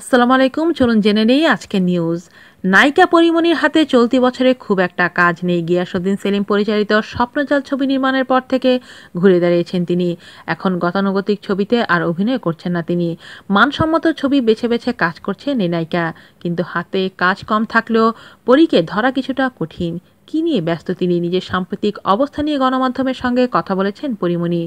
আসসালামু আলাইকুম চলুন জেনে নেই আজকে নিউজ নায়িকা পরিমণির হাতে চলতি বছরে খুব একটা কাজ নেই গিয়াসুদ্দিন সেলিম পরিচালিত স্বপ্নজাল ছবি নির্মাণের পর থেকে ঘুরে দাঁড়িয়েছেন তিনি এখন গতানুগতিক ছবিতে আর অভিনয় করছেন না তিনি মানসম্মত ছবি বেছে বেছে কাজ করছেন এই নায়িকা কিন্তু হাতে কাজ কম থাকলেও পরীকে ধরা কিছুটা কঠিন কী নিয়ে ব্যস্ত তিনি নিজের সাম্প্রতিক অবস্থা নিয়ে গণমাধ্যমের সঙ্গে কথা বলেছেন পরিমণি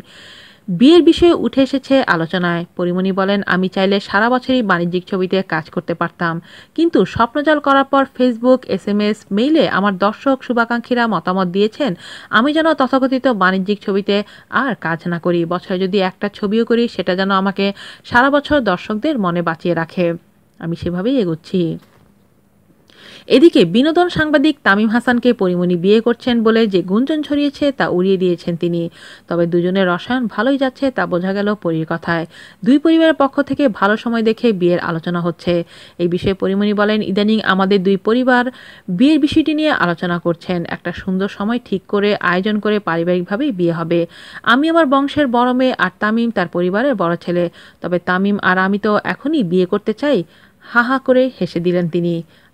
বিয়ের বিষয়ে উঠে এসেছে আলোচনায় পরিমণি বলেন আমি চাইলে সারা বছরই বাণিজ্যিক ছবিতে কাজ করতে পারতাম কিন্তু স্বপ্নজাল করার পর ফেসবুক এস এম এস মেইলে আমার দর্শক শুভাকাঙ্ক্ষীরা মতামত দিয়েছেন আমি যেন তথাকথিত বাণিজ্যিক ছবিতে আর কাজ না করি বছরে যদি একটা ছবিও করি সেটা যেন আমাকে সারা বছর দর্শকদের মনে বাঁচিয়ে রাখে আমি সেভাবেই এগোচ্ছি এদিকে বিনোদন সাংবাদিক তামিম হাসানকে পরিমণি বিয়ে করছেন বলে যে গুঞ্জন ছড়িয়েছে তা উড়িয়ে দিয়েছেন তিনি তবে দুজনের রসায়ন ভালোই যাচ্ছে তা বোঝা গেল পরীর কথায় দুই পরিবারের পক্ষ থেকে ভালো সময় দেখে বিয়ের আলোচনা হচ্ছে এই বিষয়ে পরিমণি বলেন ইদানিং আমাদের দুই পরিবার বিয়ের বিষয়টি নিয়ে আলোচনা করছেন একটা সুন্দর সময় ঠিক করে আয়োজন করে পারিবারিকভাবে বিয়ে হবে আমি আমার বংশের বড় মেয়ে আর তামিম তার পরিবারের বড় ছেলে তবে তামিম আর আমি তো এখনই বিয়ে করতে চাই হা হা করে হেসে দিলেন তিনি